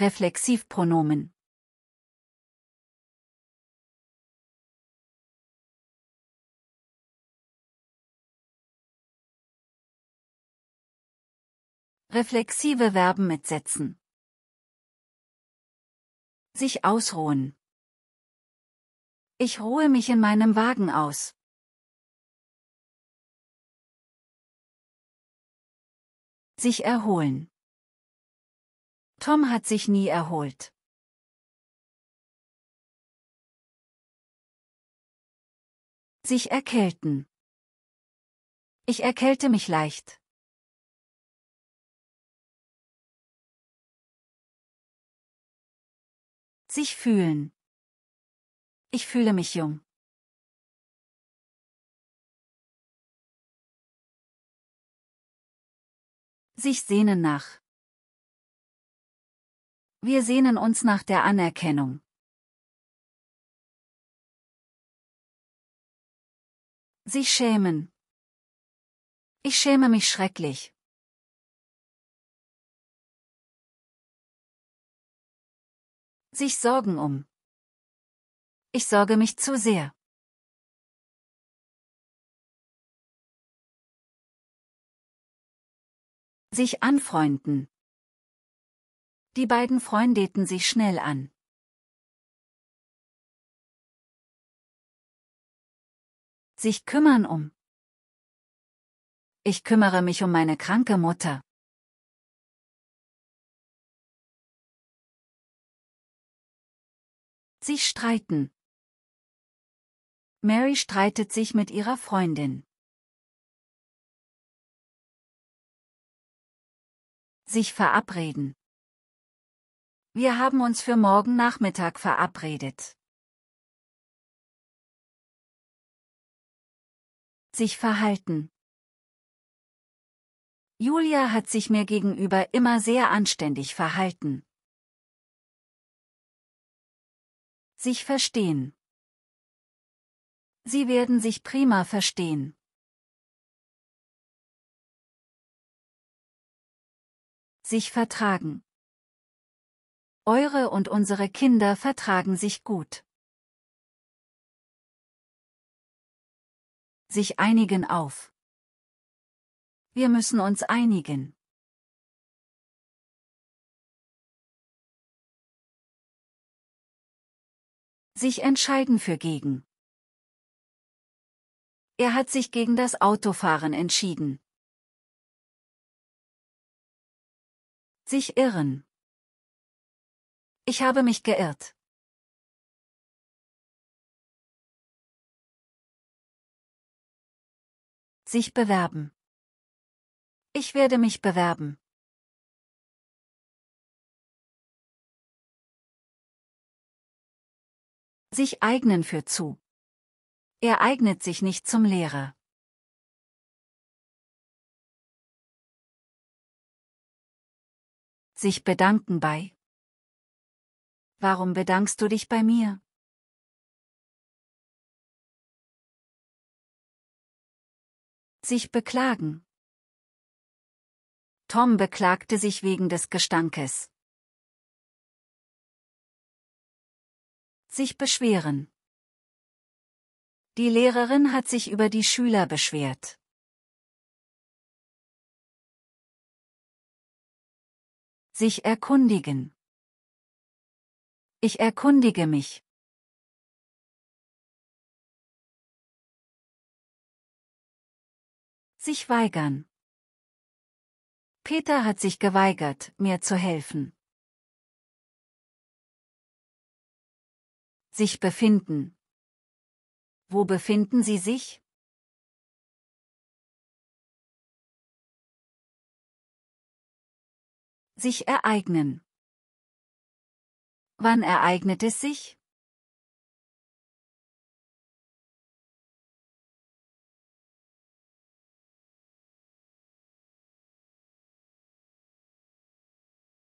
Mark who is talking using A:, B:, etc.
A: Reflexivpronomen Reflexive Verben mit Sätzen. Sich ausruhen. Ich ruhe mich in meinem Wagen aus. Sich erholen. Tom hat sich nie erholt. Sich erkälten. Ich erkälte mich leicht. Sich fühlen. Ich fühle mich jung. Sich sehnen nach. Wir sehnen uns nach der Anerkennung. Sich schämen. Ich schäme mich schrecklich. Sich Sorgen um. Ich sorge mich zu sehr. Sich anfreunden. Die beiden freundeten sich schnell an. Sich kümmern um. Ich kümmere mich um meine kranke Mutter. Sich streiten. Mary streitet sich mit ihrer Freundin. Sich verabreden. Wir haben uns für morgen Nachmittag verabredet. Sich verhalten. Julia hat sich mir gegenüber immer sehr anständig verhalten. Sich verstehen. Sie werden sich prima verstehen. Sich vertragen. Eure und unsere Kinder vertragen sich gut. Sich einigen auf. Wir müssen uns einigen. Sich entscheiden für gegen. Er hat sich gegen das Autofahren entschieden. Sich irren. Ich habe mich geirrt. Sich bewerben. Ich werde mich bewerben. Sich eignen für zu. Er eignet sich nicht zum Lehrer. Sich bedanken bei. Warum bedankst du dich bei mir? Sich beklagen. Tom beklagte sich wegen des Gestankes. Sich beschweren. Die Lehrerin hat sich über die Schüler beschwert. Sich erkundigen. Ich erkundige mich. Sich weigern. Peter hat sich geweigert, mir zu helfen. Sich befinden. Wo befinden Sie sich? Sich ereignen. Wann ereignet es sich?